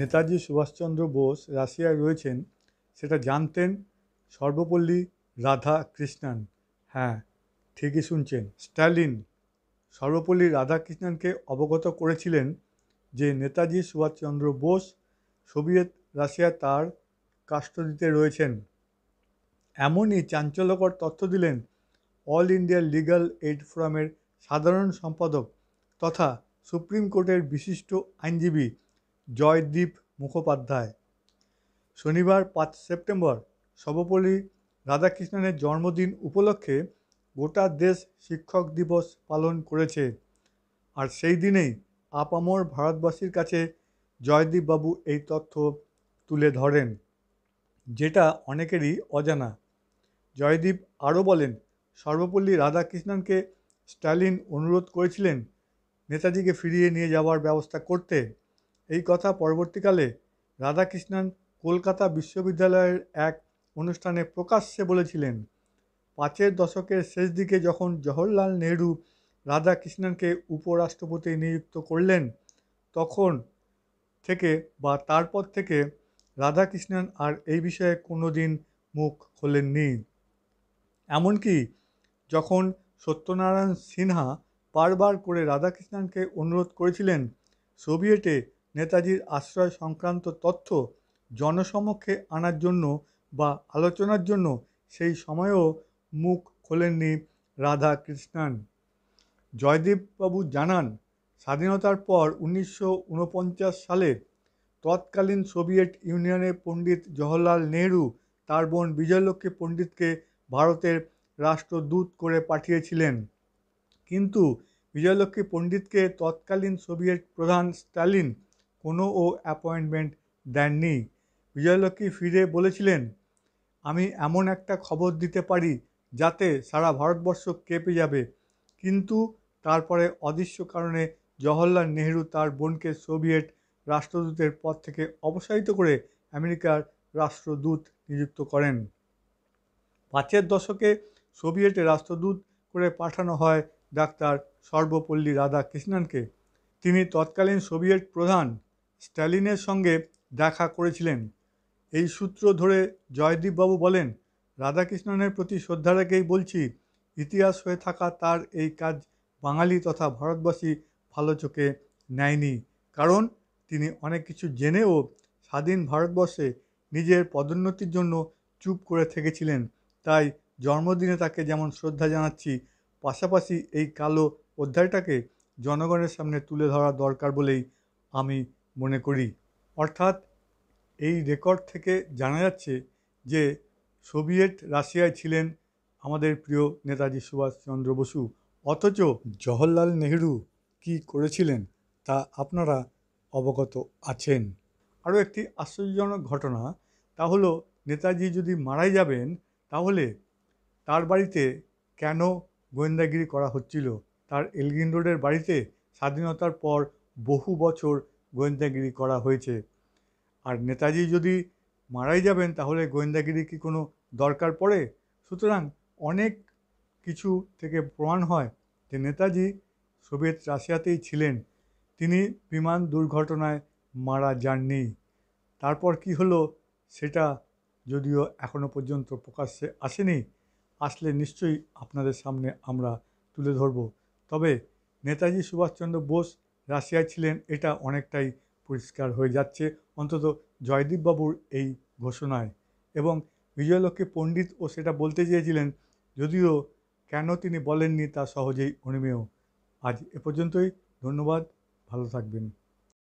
নেতাজি সুভাষচন্দ্র বোস রাশিয়ায় রয়েছেন সেটা জানতেন সর্বপল্লী রাধাকৃষ্ণান হ্যাঁ ঠিকই শুনছেন স্ট্যালিন সর্বপল্লী রাধাকৃষ্ণানকে অবগত করেছিলেন যে নেতাজি সুভাষচন্দ্র বোস সোভিয়েত রাশিয়া তার কাস্টডিতে রয়েছেন এমনই চাঞ্চল্যকর তথ্য দিলেন অল ইন্ডিয়া লিগাল এইড ফোরামের সাধারণ সম্পাদক তথা সুপ্রিম কোর্টের বিশিষ্ট আইনজীবী জয়দীপ মুখোপাধ্যায় শনিবার পাঁচ সেপ্টেম্বর সর্বপল্লী রাধাকৃষ্ণনের জন্মদিন উপলক্ষে গোটা দেশ শিক্ষক দিবস পালন করেছে আর সেই দিনেই আপামর ভারতবাসীর কাছে জয়দীপবাবু এই তথ্য তুলে ধরেন যেটা অনেকেরই অজানা জয়দীপ আরও বলেন সর্বপল্লী রাধাকৃষ্ণনকে স্টালিন অনুরোধ করেছিলেন নেতাজিকে ফিরিয়ে নিয়ে যাওয়ার ব্যবস্থা করতে এই কথা পরবর্তীকালে রাধাকৃষ্ণন কলকাতা বিশ্ববিদ্যালয়ের এক অনুষ্ঠানে প্রকাশ্যে বলেছিলেন পাঁচের দশকের শেষ দিকে যখন জওহরলাল নেহরু রাধাকৃষ্ণনকে উপরাষ্ট্রপতি নিযুক্ত করলেন তখন থেকে বা তারপর থেকে রাধাকৃষ্ণন আর এই বিষয়ে কোনো দিন মুখ খোলেননি এমনকি যখন সত্যনারায়ণ সিনহা বারবার করে রাধাকৃষ্ণনকে অনুরোধ করেছিলেন সোভিয়েটে নেতাজির আশ্রয় সংক্রান্ত তথ্য জনসমক্ষে আনার জন্য বা আলোচনার জন্য সেই সময়েও মুখ খোলেননি রাধাকৃষ্ণান জয়দেববাবু জয়দীপবাবু জানান স্বাধীনতার পর উনিশশো সালে তৎকালীন সোভিয়েট ইউনিয়নের পণ্ডিত জওহরলাল নেহরু তার বোন বিজয়লক্ষ্মী পণ্ডিতকে ভারতের রাষ্ট্রদূত করে পাঠিয়েছিলেন কিন্তু বিজয়লক্ষ্মী পণ্ডিতকে তৎকালীন সোভিয়েট প্রধান স্টালিন কোনো ও অ্যাপয়েন্টমেন্ট দেননি বিজয়লক্ষ্মী ফিরে বলেছিলেন আমি এমন একটা খবর দিতে পারি যাতে সারা ভারতবর্ষ কেঁপে যাবে কিন্তু তারপরে অদৃশ্য কারণে জওহরলাল নেহরু তার বোনকে সোভিয়েট রাষ্ট্রদূতের পদ থেকে অপসারিত করে আমেরিকার রাষ্ট্রদূত নিযুক্ত করেন পাঁচের দশকে সোভিয়েটে রাষ্ট্রদূত করে পাঠানো হয় ডাক্তার সর্বপল্লী রাধাকৃষ্ণনকে তিনি তৎকালীন সোভিয়েট প্রধান স্ট্যালিনের সঙ্গে দেখা করেছিলেন এই সূত্র ধরে জয়দীপবাবু বলেন রাধাকৃষ্ণনের প্রতি শ্রদ্ধা রেখেই বলছি ইতিহাস হয়ে থাকা তার এই কাজ বাঙালি তথা ভারতবাসী ভালো চোখে নেয়নি কারণ তিনি অনেক কিছু জেনেও স্বাধীন ভারতবর্ষে নিজের পদোন্নতির জন্য চুপ করে থেকেছিলেন তাই জন্মদিনে তাকে যেমন শ্রদ্ধা জানাচ্ছি পাশাপাশি এই কালো অধ্যায়টাকে জনগণের সামনে তুলে ধরা দরকার বলেই আমি মনে করি অর্থাৎ এই রেকর্ড থেকে জানা যাচ্ছে যে সোভিয়েত রাশিয়ায় ছিলেন আমাদের প্রিয় নেতাজি সুভাষচন্দ্র বসু অথচ জওহরলাল নেহরু কি করেছিলেন তা আপনারা অবগত আছেন আরও একটি আশ্চর্যজনক ঘটনা তা হলো নেতাজি যদি মারাই যাবেন তাহলে তার বাড়িতে কেন গোয়েন্দাগিরি করা হচ্ছিল তার এলগিন রোডের বাড়িতে স্বাধীনতার পর বহু বছর গোয়েন্দাগিরি করা হয়েছে আর নেতাজি যদি মারাই যাবেন তাহলে গোয়েন্দাগিরি কি কোনো দরকার পড়ে সুতরাং অনেক কিছু থেকে প্রমাণ হয় যে নেতাজি সোভিয়েত রাশিয়াতেই ছিলেন তিনি বিমান দুর্ঘটনায় মারা যাননি তারপর কি হলো সেটা যদিও এখনও পর্যন্ত প্রকাশ্যে আসেনি আসলে নিশ্চয়ই আপনাদের সামনে আমরা তুলে ধরব তবে নেতাজি সুভাষচন্দ্র বোস রাশিয়ায় ছিলেন এটা অনেকটাই পরিষ্কার হয়ে যাচ্ছে অন্তত জয়দীপবাবুর এই ঘোষণায় এবং বিজয়লক্ষ্মী পণ্ডিত ও সেটা বলতে চেয়েছিলেন যদিও কেন তিনি বলেননি তা সহজেই অনুমেয় আজ এ পর্যন্তই ধন্যবাদ ভালো থাকবেন